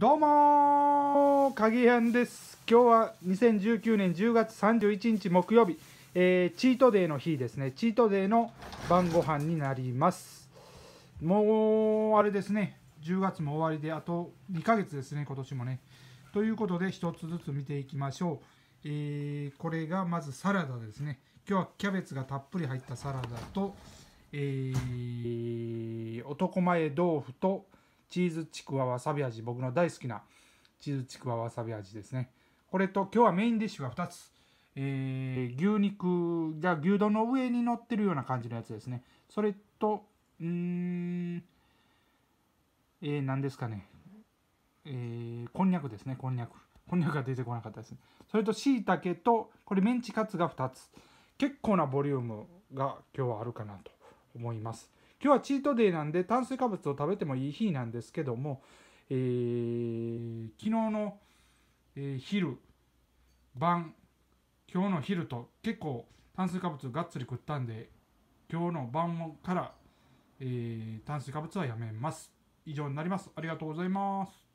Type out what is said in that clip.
どうも鍵編です今日は2019年10月31日木曜日、えー、チートデイの日ですねチートデイの晩ご飯になりますもうあれですね10月も終わりであと2ヶ月ですね今年もねということで1つずつ見ていきましょう、えー、これがまずサラダですね今日はキャベツがたっぷり入ったサラダと、えー、男前豆腐とチーズちくわわさび味、僕の大好きなチーズちくわわさび味ですね。これと、今日はメインディッシュが2つ。えー、牛肉が牛丼の上に乗ってるような感じのやつですね。それと、うーん、えー、何ですかね。えー、こんにゃくですね、こんにゃく。こんにゃくが出てこなかったですね。それと、しいたけと、これメンチカツが2つ。結構なボリュームが今日はあるかなと思います。今日はチートデイなんで炭水化物を食べてもいい日なんですけども、えー、昨日の、えー、昼晩今日の昼と結構炭水化物がっつり食ったんで今日の晩から、えー、炭水化物はやめます以上になりますありがとうございます